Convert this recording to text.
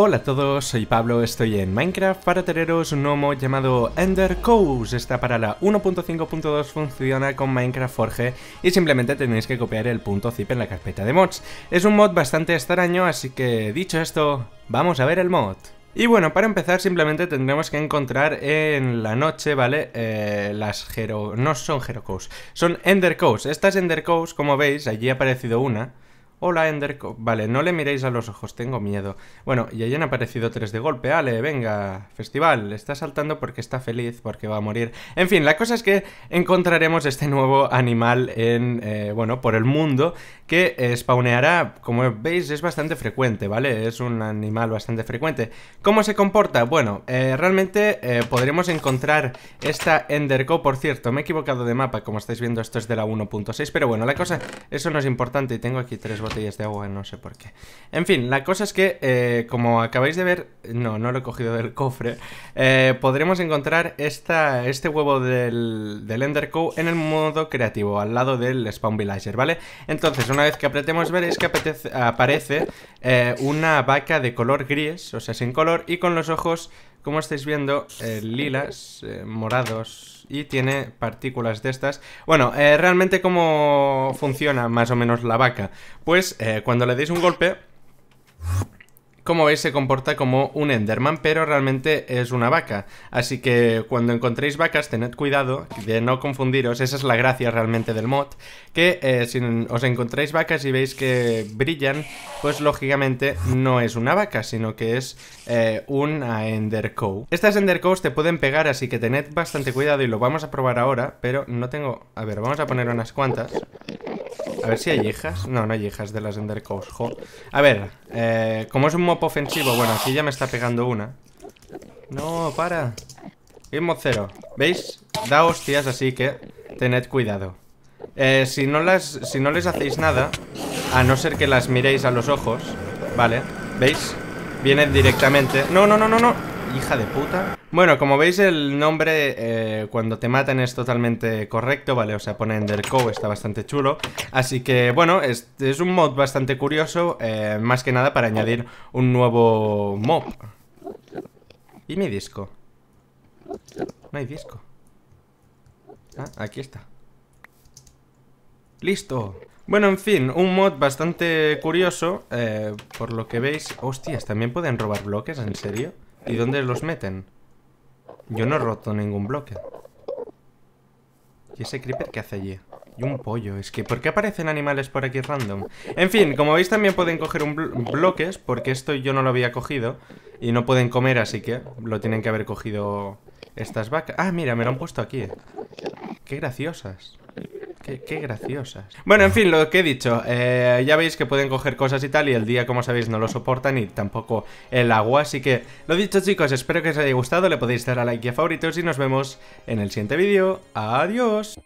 Hola a todos, soy Pablo, estoy en Minecraft para teneros un mod llamado Ender Coast. Está para la 1.5.2, funciona con Minecraft Forge y simplemente tenéis que copiar el punto zip en la carpeta de mods. Es un mod bastante extraño, así que dicho esto, vamos a ver el mod. Y bueno, para empezar simplemente tendremos que encontrar en la noche, ¿vale? Eh, las hero... no son Coast. son Ender Coast. Estas Ender Coast, como veis, allí ha aparecido una... Hola Enderco. Vale, no le miréis a los ojos, tengo miedo. Bueno, y ahí han aparecido tres de golpe. Ale, venga, festival. Está saltando porque está feliz, porque va a morir. En fin, la cosa es que encontraremos este nuevo animal en, eh, bueno, por el mundo, que eh, spawneará, como veis, es bastante frecuente, ¿vale? Es un animal bastante frecuente. ¿Cómo se comporta? Bueno, eh, realmente podremos encontrar esta Enderco. Por cierto, me he equivocado de mapa, como estáis viendo, esto es de la 1.6, pero bueno, la cosa, eso no es importante y tengo aquí tres botellas de agua, no sé por qué. En fin, la cosa es que, eh, como acabáis de ver, no, no lo he cogido del cofre, eh, podremos encontrar esta, este huevo del, del Ender en el modo creativo, al lado del Spawn Villager, ¿vale? Entonces, una vez que apretemos ver, es que aparece eh, una vaca de color gris, o sea, sin color, y con los ojos como estáis viendo, eh, lilas, eh, morados y tiene partículas de estas. Bueno, eh, realmente cómo funciona más o menos la vaca. Pues cuando le deis un golpe, como veis se comporta como un Enderman, pero realmente es una vaca. Así que cuando encontréis vacas tened cuidado de no confundiros, esa es la gracia realmente del mod, que eh, si os encontráis vacas y veis que brillan, pues lógicamente no es una vaca, sino que es eh, Ender Cow. Estas Ender Cows te pueden pegar, así que tened bastante cuidado y lo vamos a probar ahora, pero no tengo... A ver, vamos a poner unas cuantas... A ver si hay hijas. No, no hay hijas de las Jo. A ver, eh, como es un mop ofensivo, bueno, aquí ya me está pegando una. No, para. Y cero. ¿Veis? Da hostias, así que tened cuidado. Eh, si, no las, si no les hacéis nada, a no ser que las miréis a los ojos, ¿vale? ¿Veis? Vienen directamente. No, no, no, no, no. Hija de puta. Bueno, como veis el nombre eh, cuando te matan es totalmente correcto, ¿vale? O sea, pone Cow, está bastante chulo. Así que, bueno, es, un mod bastante curioso, eh, más que nada para añadir un nuevo mob. ¿Y mi disco? No hay disco. Ah, aquí está. ¡Listo! Bueno, en fin, un mod bastante curioso, eh, por lo que veis... Hostias, ¿también pueden robar bloques? ¿En serio? ¿Y dónde los meten? Yo no he roto ningún bloque. ¿Y ese creeper qué hace allí? Y un pollo, es que ¿por qué aparecen animales por aquí random? En fin, como veis también pueden coger un bloques Porque esto yo no lo había cogido Y no pueden comer, así que lo tienen que haber cogido estas vacas Ah, mira, me lo han puesto aquí Qué graciosas Qué, graciosas. Bueno, en fin, lo que he dicho. Eh, ya veis que pueden coger cosas y tal. Y el día, como sabéis, no lo soportan. Y tampoco el agua. Así que, lo dicho, chicos. Espero que os haya gustado. Le podéis dar a like y a favoritos. Y nos vemos en el siguiente vídeo. Adiós.